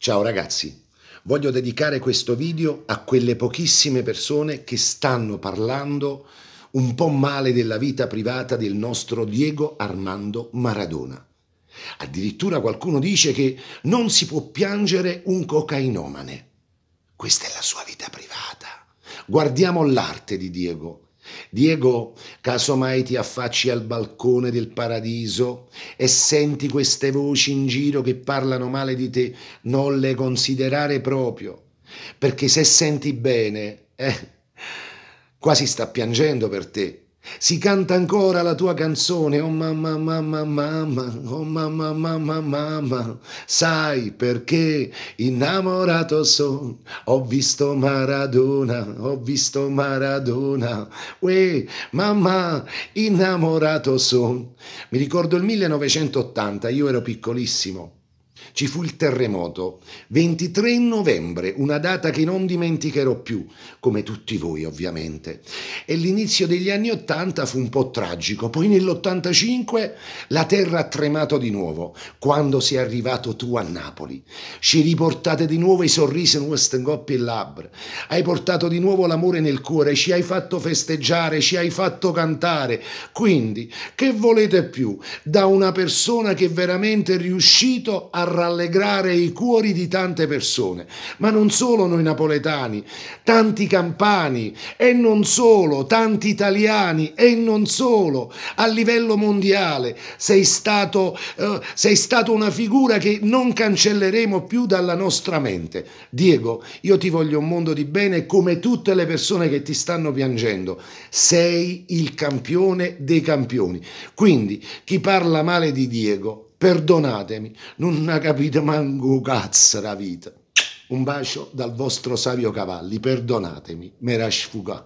Ciao ragazzi, voglio dedicare questo video a quelle pochissime persone che stanno parlando un po' male della vita privata del nostro Diego Armando Maradona. Addirittura qualcuno dice che non si può piangere un cocainomane. Questa è la sua vita privata. Guardiamo l'arte di Diego Diego, casomai ti affacci al balcone del paradiso e senti queste voci in giro che parlano male di te, non le considerare proprio, perché se senti bene, eh, quasi sta piangendo per te. Si canta ancora la tua canzone, oh mamma, mamma, mamma, oh mamma, mamma, mamma, sai perché innamorato son, ho visto Maradona, ho visto Maradona, uè, mamma, innamorato son. Mi ricordo il 1980, io ero piccolissimo, ci fu il terremoto, 23 novembre, una data che non dimenticherò più, come tutti voi ovviamente. E l'inizio degli anni 80 fu un po' tragico, poi nell'85 la terra ha tremato di nuovo, quando sei arrivato tu a Napoli. Ci riportate di nuovo i sorrisi in West Westengoppi e Labbra, hai portato di nuovo l'amore nel cuore, ci hai fatto festeggiare, ci hai fatto cantare. Quindi, che volete più da una persona che veramente è riuscito a rallegrare i cuori di tante persone, ma non solo noi napoletani, tanti campani e non solo, tanti italiani e non solo, a livello mondiale sei stato, eh, sei stato una figura che non cancelleremo più dalla nostra mente. Diego, io ti voglio un mondo di bene come tutte le persone che ti stanno piangendo, sei il campione dei campioni. Quindi chi parla male di Diego Perdonatemi, non capite manco cazzo la vita. Un bacio dal vostro Savio Cavalli, perdonatemi, me la sfugà.